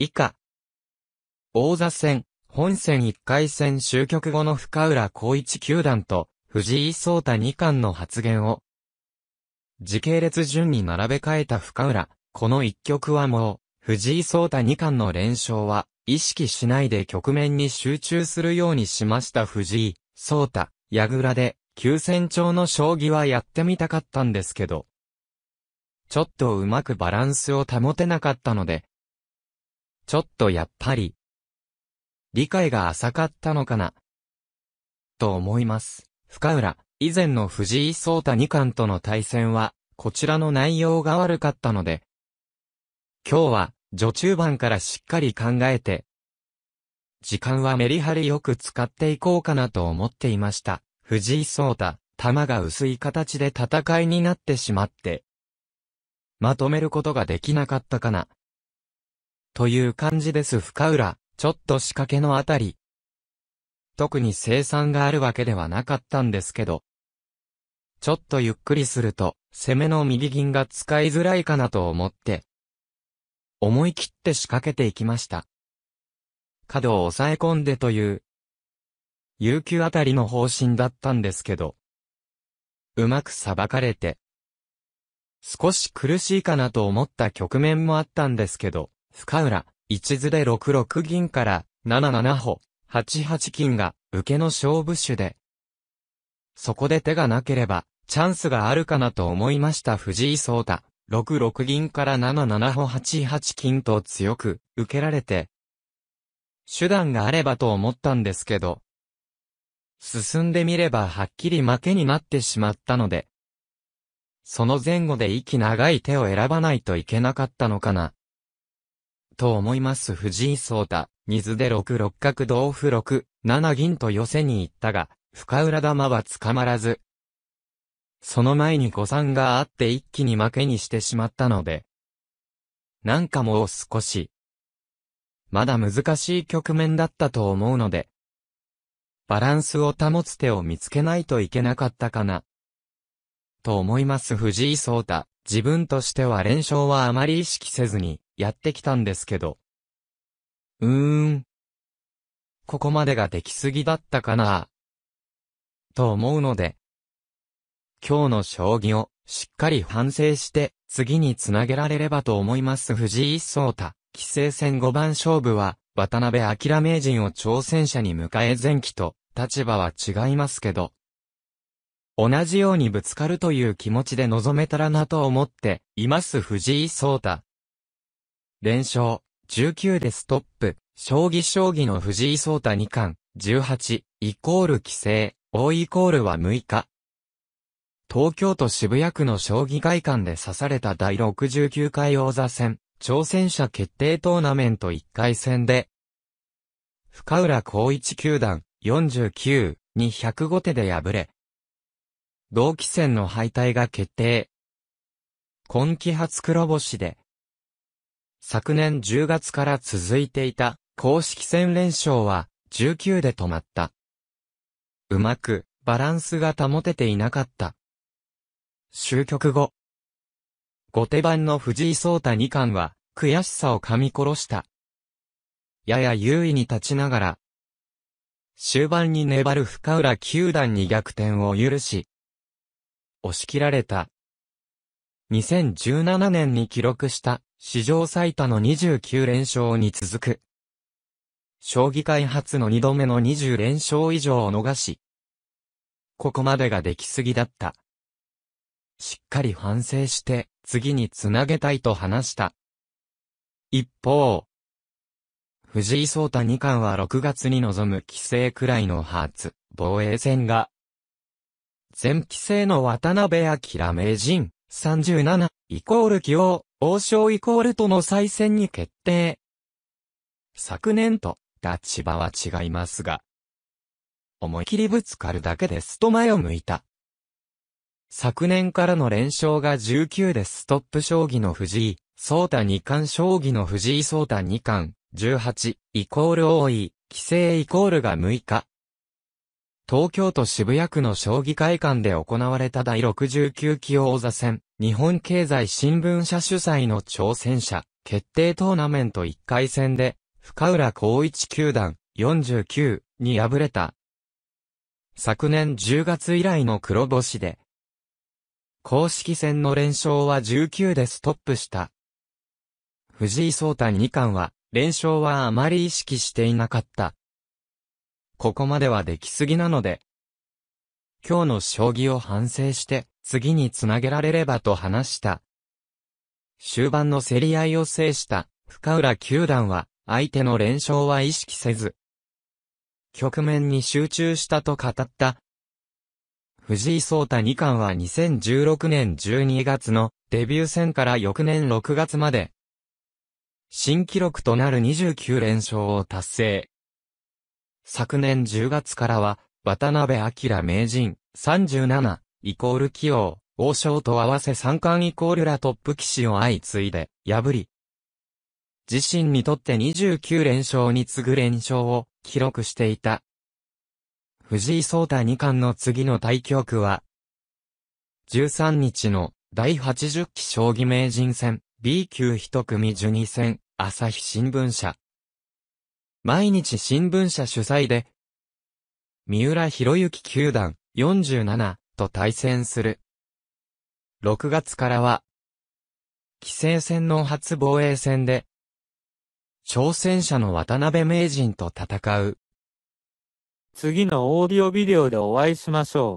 以下。王座戦、本戦1回戦終局後の深浦光一球団と藤井聡太2冠の発言を、時系列順に並べ替えた深浦、この一局はもう、藤井聡太2冠の連勝は、意識しないで局面に集中するようにしました藤井、聡太、矢倉で、急戦調の将棋はやってみたかったんですけど、ちょっとうまくバランスを保てなかったので、ちょっとやっぱり、理解が浅かったのかな、と思います。深浦、以前の藤井聡太二冠との対戦は、こちらの内容が悪かったので、今日は、序中盤からしっかり考えて、時間はメリハリよく使っていこうかなと思っていました。藤井聡太、玉が薄い形で戦いになってしまって、まとめることができなかったかな。という感じです。深浦、ちょっと仕掛けのあたり。特に生産があるわけではなかったんですけど。ちょっとゆっくりすると、攻めの右銀が使いづらいかなと思って、思い切って仕掛けていきました。角を抑え込んでという、有給あたりの方針だったんですけど、うまく裁かれて、少し苦しいかなと思った局面もあったんですけど、深浦、一図で6六銀から7七歩、8八金が受けの勝負手で。そこで手がなければ、チャンスがあるかなと思いました藤井聡太。6六銀から7七歩8八金と強く受けられて、手段があればと思ったんですけど、進んでみればはっきり負けになってしまったので、その前後で息長い手を選ばないといけなかったのかな。と思います藤井聡太、水で6六角同歩6、7銀と寄せに行ったが、深浦玉は捕まらず。その前に誤算があって一気に負けにしてしまったので。なんかもう少し。まだ難しい局面だったと思うので。バランスを保つ手を見つけないといけなかったかな。と思います藤井聡太、自分としては連勝はあまり意識せずに、やってきたんですけど。うーん。ここまでができすぎだったかなと思うので、今日の将棋をしっかり反省して次につなげられればと思います藤井聡太、棋聖戦5番勝負は渡辺明名人を挑戦者に迎え前期と立場は違いますけど、同じようにぶつかるという気持ちで臨めたらなと思っています藤井聡太。連勝、19でストップ、将棋将棋の藤井聡太2冠、18、イコール規制、O イコールは6日。東京都渋谷区の将棋会館で刺された第69回王座戦、挑戦者決定トーナメント1回戦で、深浦光一球団、49、に105手で敗れ、同期戦の敗退が決定。今季初黒星で、昨年10月から続いていた公式戦連勝は19で止まった。うまくバランスが保てていなかった。終局後。後手番の藤井聡太二冠は悔しさを噛み殺した。やや優位に立ちながら、終盤に粘る深浦九段に逆転を許し、押し切られた。2017年に記録した史上最多の29連勝に続く。将棋界初の2度目の20連勝以上を逃し、ここまでができすぎだった。しっかり反省して、次につなげたいと話した。一方、藤井聡太二冠は6月に臨む規制くらいの初、防衛戦が、全規制の渡辺明名人、37、イコール起用、王将イコールとの再戦に決定。昨年と、立場は違いますが、思い切りぶつかるだけですと前を向いた。昨年からの連勝が19でストップ将棋の藤井、蒼太二冠将棋の藤井蒼太二冠、18、イコール多い、規制イコールが6日、東京都渋谷区の将棋会館で行われた第69期王座戦、日本経済新聞社主催の挑戦者、決定トーナメント1回戦で、深浦孝一球団49に敗れた。昨年10月以来の黒星で、公式戦の連勝は19でストップした。藤井聡太二冠は、連勝はあまり意識していなかった。ここまではできすぎなので、今日の将棋を反省して、次につなげられればと話した。終盤の競り合いを制した深浦九段は、相手の連勝は意識せず、局面に集中したと語った。藤井聡太二冠は2016年12月のデビュー戦から翌年6月まで、新記録となる29連勝を達成。昨年10月からは、渡辺明名人、37、イコール起用、王将と合わせ三冠イコールらトップ騎士を相次いで、破り。自身にとって29連勝に次ぐ連勝を記録していた。藤井聡太二冠の次の対局は、13日の第80期将棋名人戦 B 級一組12戦朝日新聞社。毎日新聞社主催で、三浦博之球団47と対戦する。6月からは、棋聖戦の初防衛戦で、挑戦者の渡辺名人と戦う。次のオーディオビデオでお会いしましょう。